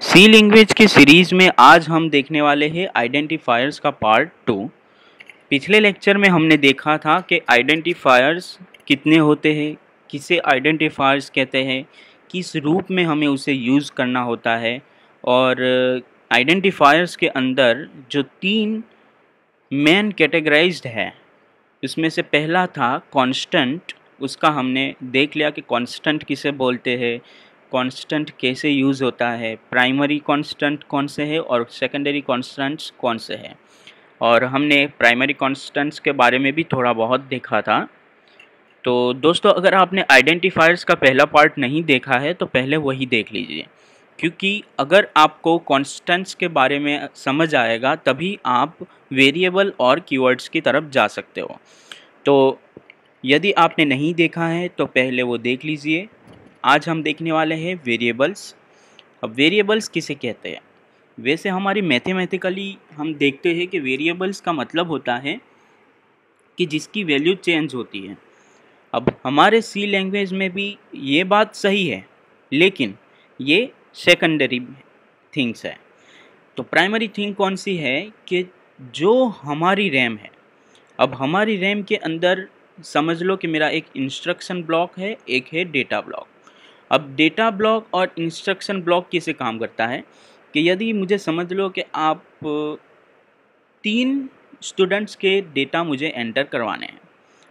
सी language की series में आज हम देखने वाले हैं आइडेंटिफायर्स का पार्ट टू पिछले लेक्चर में हमने देखा था कि आइडेंटिफायर्स कितने होते हैं किसे आइडेंटिफायर्स कहते हैं किस रूप में हमें उसे यूज़ करना होता है और आइडेंटिफायर्स के अंदर जो तीन मेन कैटेगराइज्ड है उसमें से पहला था कांस्टेंट उसका हमने देख लिया कि कांस्टेंट किसे बोलते हैं कांस्टेंट कैसे यूज़ होता है प्राइमरी कांस्टेंट कौन से है और सेकेंडरी कांस्टेंट्स कौन से हैं और हमने प्राइमरी कांस्टेंट्स के बारे में भी थोड़ा बहुत देखा था तो दोस्तों अगर आपने आइडेंटिफायर्स का पहला पार्ट नहीं देखा है तो पहले वही देख लीजिए क्योंकि अगर आपको कांस्टेंट्स के बारे में समझ आएगा तभी आप वेरिएबल और कीवर्ड्स की तरफ जा सकते हो तो यदि आपने नहीं देखा है तो पहले वो देख लीजिए आज हम देखने वाले हैं वेरिएबल्स अब वेरिएबल्स किसे कहते हैं वैसे हमारी मैथेमेटिकली हम देखते हैं कि वेरिएबल्स का मतलब होता है कि जिसकी वैल्यू चेंज होती है अब हमारे सी लैंग्वेज में भी ये बात सही है लेकिन ये सेकेंडरी थिंग्स है तो प्राइमरी थिंग कौन सी है कि जो हमारी रैम है अब हमारी रैम के अंदर समझ लो कि मेरा एक इंस्ट्रक्शन ब्लॉक है एक है डेटा ब्लॉक अब डेटा ब्लॉक और इंस्ट्रक्शन ब्लॉक कैसे काम करता है कि यदि मुझे समझ लो कि आप तीन स्टूडेंट्स के डेटा मुझे एंटर करवाने हैं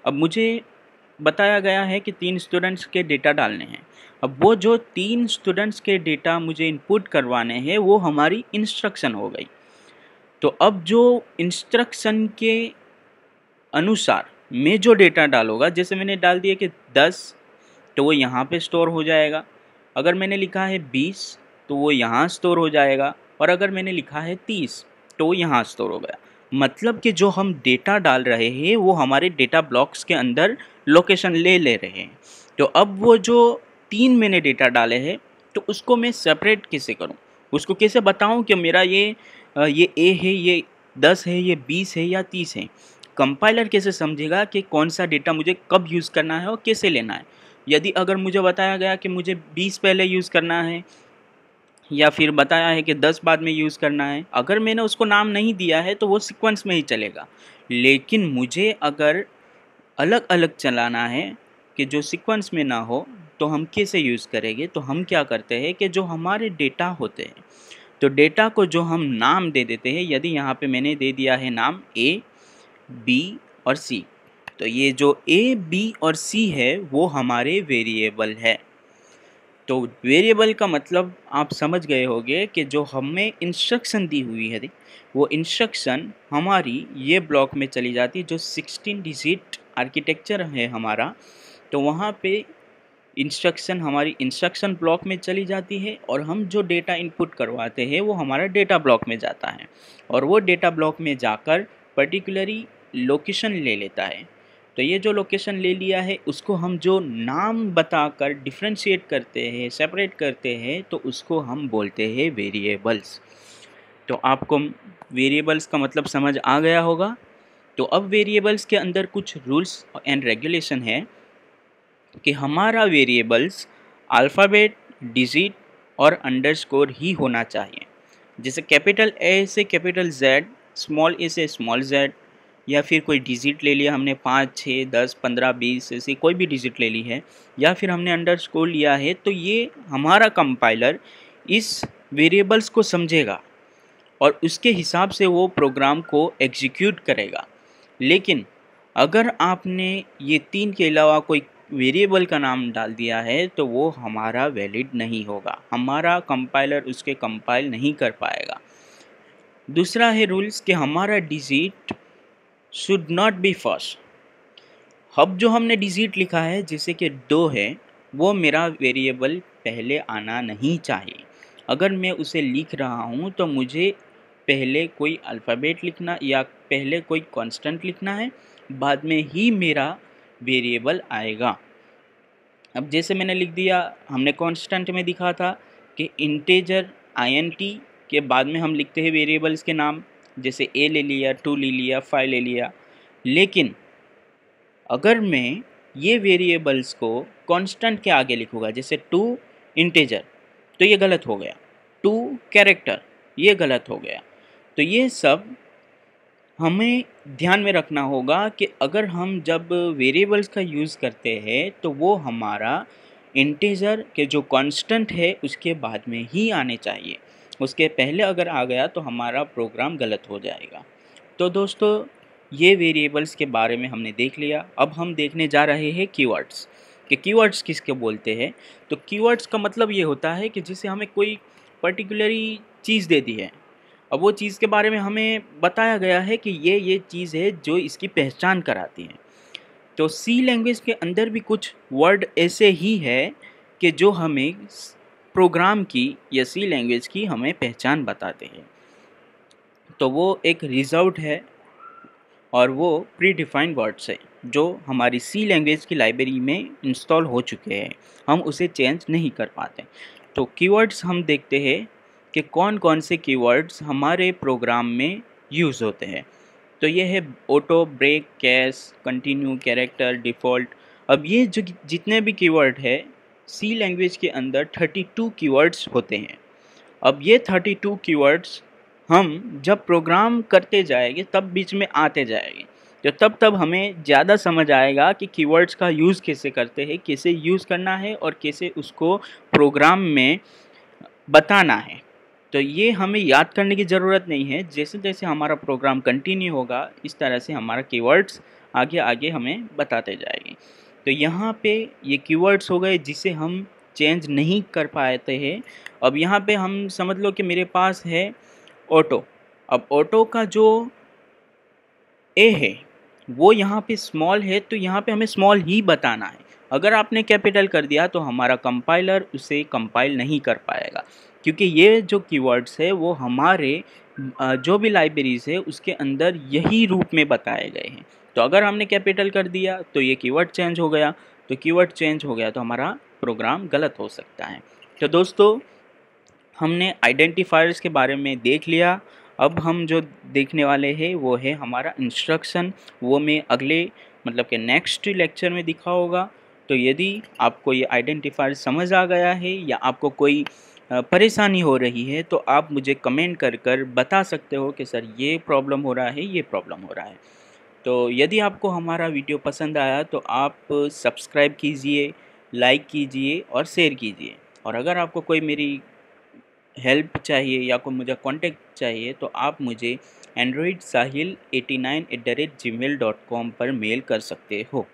अब मुझे बताया गया है कि तीन स्टूडेंट्स के डेटा डालने हैं अब वो जो तीन स्टूडेंट्स के डेटा मुझे इनपुट करवाने हैं वो हमारी इंस्ट्रक्शन हो गई तो अब जो इंस्ट्रक्शन के अनुसार मैं जो डेटा डालूँगा जैसे मैंने डाल दिया कि दस तो वो यहाँ पे स्टोर हो जाएगा अगर मैंने लिखा है बीस तो वो यहाँ स्टोर हो जाएगा और अगर मैंने लिखा है तीस तो वो यहाँ स्टोर हो गया मतलब कि जो हम डेटा डाल रहे हैं वो हमारे डेटा ब्लॉक्स के अंदर लोकेशन ले ले रहे हैं तो अब वो जो तीन मैंने डेटा डाले हैं तो उसको मैं सेपरेट कैसे करूँ उसको कैसे बताऊँ कि मेरा ये ये ए है ये दस है ये बीस है या तीस है कंपाइलर कैसे समझेगा कि कौन सा डेटा मुझे कब यूज़ करना है और कैसे लेना है यदि अगर मुझे बताया गया कि मुझे बीस पहले यूज़ करना है या फिर बताया है कि दस बाद में यूज़ करना है अगर मैंने उसको नाम नहीं दिया है तो वो सिक्वेंस में ही चलेगा लेकिन मुझे अगर अलग अलग चलाना है कि जो सिक्वेंस में ना हो तो हम कैसे यूज़ करेंगे तो हम क्या करते हैं कि जो हमारे डेटा होते हैं तो डेटा को जो हम नाम दे देते हैं यदि यहाँ पे मैंने दे दिया है नाम ए बी और सी तो ये जो ए बी और सी है वो हमारे वेरिएबल है तो वेरिएबल का मतलब आप समझ गए होंगे कि जो हमें इंस्ट्रक्शन दी हुई है वो इंस्ट्रक्शन हमारी ये ब्लॉक में चली जाती है जो 16 डिजिट आर्किटेक्चर है हमारा तो वहाँ पे इंस्ट्रक्शन हमारी इंस्ट्रक्शन ब्लॉक में चली जाती है और हम जो डेटा इनपुट करवाते हैं वो हमारा डेटा ब्लॉक में जाता है और वो डेटा ब्लॉक में जाकर पर्टिकुलरी लोकेशन ले लेता है तो ये जो लोकेशन ले लिया है उसको हम जो नाम बताकर डिफ्रेंशिएट करते हैं सेपरेट करते हैं तो उसको हम बोलते हैं वेरिएबल्स तो आपको वेरिएबल्स का मतलब समझ आ गया होगा तो अब वेरिएबल्स के अंदर कुछ रूल्स एंड रेगुलेशन है कि हमारा वेरिएबल्स अल्फ़ाबेट डिजिट और अंडरस्कोर ही होना चाहिए जैसे कैपिटल ए से कैपिटल जेड स्मॉल ए से स्मॉल जेड या फिर कोई डिजिट ले लिया हमने पाँच छः दस पंद्रह बीस ऐसे कोई भी डिजिट ले ली है या फिर हमने अंडर स्कोर लिया है तो ये हमारा कंपाइलर इस वेरिएबल्स को समझेगा और उसके हिसाब से वो प्रोग्राम को एग्जीक्यूट करेगा लेकिन अगर आपने ये तीन के अलावा कोई वेरिएबल का नाम डाल दिया है तो वो हमारा वैलिड नहीं होगा हमारा कंपाइलर उसके कंपाइल नहीं कर पाएगा दूसरा है रूल्स कि हमारा digit should not be first अब जो हमने डिजिट लिखा है जैसे कि दो है वो मेरा वेरिएबल पहले आना नहीं चाहिए अगर मैं उसे लिख रहा हूँ तो मुझे पहले कोई अल्फ़ाबेट लिखना या पहले कोई कांस्टेंट लिखना है बाद में ही मेरा वेरिएबल आएगा अब जैसे मैंने लिख दिया हमने कांस्टेंट में दिखा था कि इंटेजर आई के बाद में हम लिखते हैं वेरिएबल्स के नाम जैसे ए ले लिया टू ले लिया फाइव ले लिया लेकिन अगर मैं ये वेरिएबल्स को कांस्टेंट के आगे लिखूँगा जैसे टू इंटेजर तो ये गलत हो गया टू कैरेक्टर ये गलत हो गया तो ये सब हमें ध्यान में रखना होगा कि अगर हम जब वेरिएबल्स का यूज़ करते हैं तो वो हमारा इंटेजर के जो कांस्टेंट है उसके बाद में ही आने चाहिए उसके पहले अगर आ गया तो हमारा प्रोग्राम गलत हो जाएगा तो दोस्तों ये वेरिएबल्स के बारे में हमने देख लिया अब हम देखने जा रहे हैं कीवर्ड्स कि कीवर्ड्स किसके बोलते हैं तो कीवर्ड्स का मतलब ये होता है कि जिसे हमें कोई पर्टिकुलरी चीज़ दे दी है अब वो चीज़ के बारे में हमें बताया गया है कि ये ये चीज़ है जो इसकी पहचान कराती है तो सी लैंग्वेज के अंदर भी कुछ वर्ड ऐसे ही है कि जो हमें प्रोग्राम की या सी लैंग्वेज की हमें पहचान बताते हैं तो वो एक रिज़र्व है और वो प्री डिफाइंड वर्ड्स है जो हमारी सी लैंग्वेज की लाइब्रेरी में इंस्टॉल हो चुके हैं हम उसे चेंज नहीं कर पाते तो कीवर्ड्स हम देखते हैं कि कौन कौन से कीवर्ड्स हमारे प्रोग्राम में यूज़ होते हैं तो ये है auto break case continue character default अब ये जो जितने भी कीवर्ड है सी लैंग्वेज के अंदर 32 कीवर्ड्स होते हैं अब ये 32 कीवर्ड्स हम जब प्रोग्राम करते जाएंगे तब बीच में आते जाएंगे तो तब तब हमें ज़्यादा समझ आएगा कि कीवर्ड्स का यूज़ कैसे करते हैं कैसे यूज़ करना है और कैसे उसको प्रोग्राम में बताना है तो ये हमें याद करने की ज़रूरत नहीं है जैसे जैसे हमारा प्रोग्राम कंटिन्यू होगा इस तरह से हमारा कीवर्ड्स आगे आगे हमें बताते जाएंगे तो यहाँ पे ये कीवर्ड्स हो गए जिसे हम चेंज नहीं कर पाते हैं अब यहाँ पे हम समझ लो कि मेरे पास है ऑटो अब ऑटो का जो ए है वो यहाँ पे स्मॉल है तो यहाँ पे हमें स्मॉल ही बताना है अगर आपने कैपिटल कर दिया तो हमारा कंपाइलर उसे कंपाइल नहीं कर पाएगा क्योंकि ये जो कीवर्ड्स है वो हमारे जो भी लाइब्रेरीज है उसके अंदर यही रूप में बताए गए हैं तो अगर हमने कैपिटल कर दिया तो ये कीवर्ड चेंज हो गया तो कीवर्ड चेंज हो गया तो हमारा प्रोग्राम गलत हो सकता है तो दोस्तों हमने आइडेंटिफायर्स के बारे में देख लिया अब हम जो देखने वाले हैं वो है हमारा इंस्ट्रक्शन वो मैं अगले मतलब के नेक्स्ट लेक्चर में दिखा होगा तो यदि आपको ये आइडेंटिफायर समझ आ गया है या आपको कोई परेशानी हो रही है तो आप मुझे कमेंट कर कर बता सकते हो कि सर ये प्रॉब्लम हो रहा है ये प्रॉब्लम हो रहा है तो यदि आपको हमारा वीडियो पसंद आया तो आप सब्सक्राइब कीजिए लाइक कीजिए और शेयर कीजिए और अगर आपको कोई मेरी हेल्प चाहिए या कोई मुझे कांटेक्ट चाहिए तो आप मुझे Android Sahil eighty nine at the rate Gmail dot com पर मेल कर सकते हो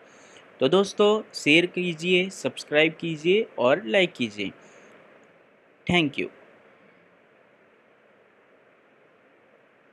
तो दोस्तों शेयर कीजिए सब्सक्राइब कीजिए और लाइक कीजिए थैंक यू